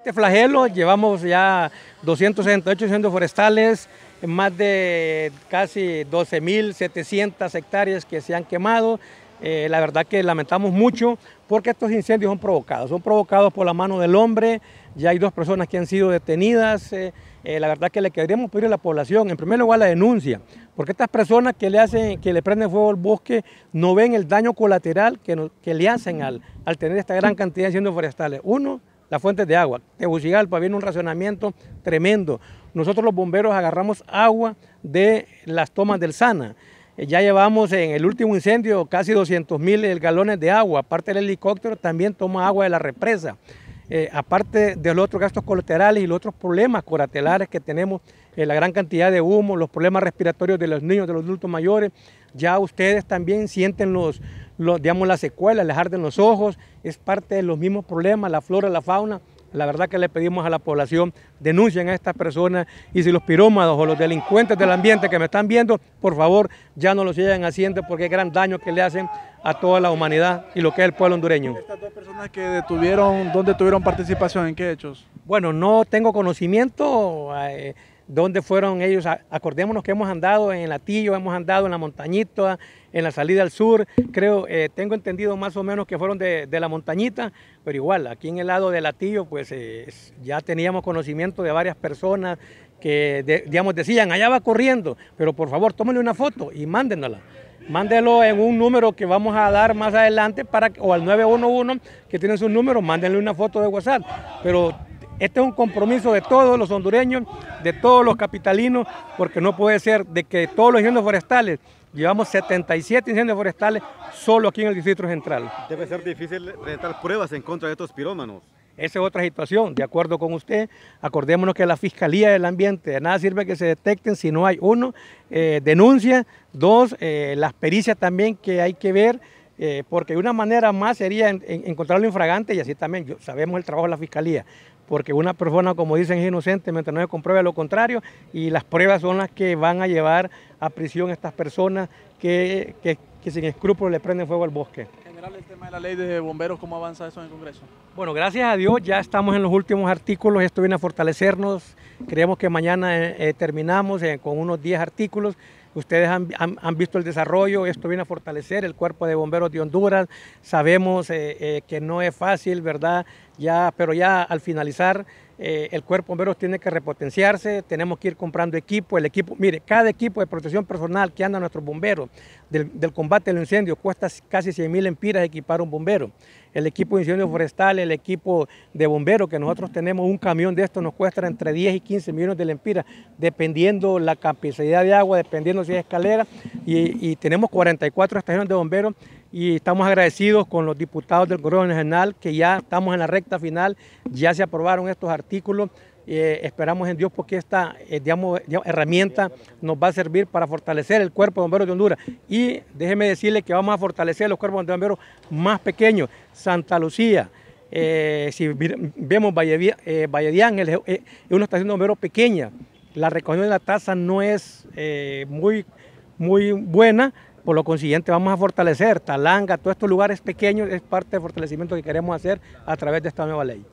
Este flagelo llevamos ya 268 incendios forestales, más de casi 12.700 hectáreas que se han quemado. Eh, la verdad que lamentamos mucho porque estos incendios son provocados, son provocados por la mano del hombre, ya hay dos personas que han sido detenidas, eh, eh, la verdad que le querríamos pedir a la población, en primer lugar la denuncia, porque estas personas que le hacen, que le prenden fuego al bosque, no ven el daño colateral que, le hacen al, al tener esta gran cantidad de incendios forestales. Uno, las fuentes de agua. Tegucigalpa viene un racionamiento tremendo. Nosotros los bomberos agarramos agua de las tomas del Sana. Eh, ya llevamos en el último incendio casi 200 mil eh, galones de agua. Aparte del helicóptero también toma agua de la represa. Eh, aparte de los otros gastos colaterales y los otros problemas coratelares que tenemos, la gran cantidad de humo, los problemas respiratorios de los niños, de los adultos mayores, ya ustedes también sienten los, digamos, la secuela les arden de los ojos, es parte de los mismos problemas, la flora, la fauna. La verdad que le pedimos a la población, denuncien a estas personas y si los pirómados o los delincuentes del ambiente que me están viendo, por favor, ya no lo sigan haciendo porque es gran daño que le hacen a toda la humanidad y lo que es el pueblo hondureño. Estas dos personas que detuvieron, ¿dónde tuvieron participación? ¿En qué hechos? Bueno, no tengo conocimiento eh, dónde fueron ellos. Acordémonos que hemos andado en el Latillo, hemos andado en la montañita, en la salida al sur. Creo, eh, tengo entendido más o menos que fueron de, la montañita, pero igual, aquí en el lado del Latillo, pues eh, ya teníamos conocimiento de varias personas que, digamos, decían, allá va corriendo, pero por favor, tómenle una foto y mándenla. mándenlo en un número que vamos a dar más adelante para, o al 911 que tiene su número, mándenle una foto de WhatsApp. Pero este es un compromiso de todos los hondureños, de todos los capitalinos, porque no puede ser de que todos los incendios forestales, llevamos 77 incendios forestales solo aquí en el Distrito Central. Debe ser difícil presentar pruebas en contra de estos pirómanos. Esa es otra situación, de acuerdo con usted. Acordémonos que la Fiscalía del Ambiente, de nada sirve que se detecten si no hay, uno, eh, denuncia, dos, eh, las pericias también que hay que ver, eh, porque una manera más sería encontrarlo infragante y así también sabemos el trabajo de la fiscalía, porque una persona, como dicen, es inocente mientras no se compruebe lo contrario y las pruebas son las que van a llevar a prisión a estas personas que, sin escrúpulos le prenden fuego al bosque general el tema de la ley de bomberos, ¿cómo avanza eso en el Congreso? Bueno, gracias a Dios ya estamos en los últimos artículos, esto viene a fortalecernos, creemos que mañana eh, eh, terminamos con unos 10 artículos Ustedes han, visto el desarrollo, esto viene a fortalecer el cuerpo de bomberos de Honduras. Sabemos eh, eh, que no es fácil, ¿verdad? Ya, pero ya al finalizar eh, el cuerpo de bomberos tiene que repotenciarse, tenemos que ir comprando equipo, el equipo, mire, cada equipo de protección personal que anda nuestros bomberos del, combate al incendio cuesta casi 100 mil empiras equipar un bombero. El equipo de incendio forestal, el equipo de bomberos que nosotros tenemos, un camión de estos nos cuesta entre 10 y 15 millones de empiras, dependiendo la capacidad de agua, dependiendo si es escalera, y tenemos 44 estaciones de bomberos y estamos agradecidos con los diputados del Congreso Nacional que ya estamos en la recta final, ya se aprobaron estos artículos. Eh, esperamos en Dios porque esta eh, herramienta nos va a servir para fortalecer el cuerpo de bomberos de Honduras. Y déjeme decirle que vamos a fortalecer los cuerpos de bomberos más pequeños, Santa Lucía. Eh, si vemos Valle, es una estación de bomberos pequeña. La recogida de la tasa no es muy, muy buena, por lo consiguiente vamos a fortalecer Talanga, todos estos lugares pequeños es parte del fortalecimiento que queremos hacer a través de esta nueva ley.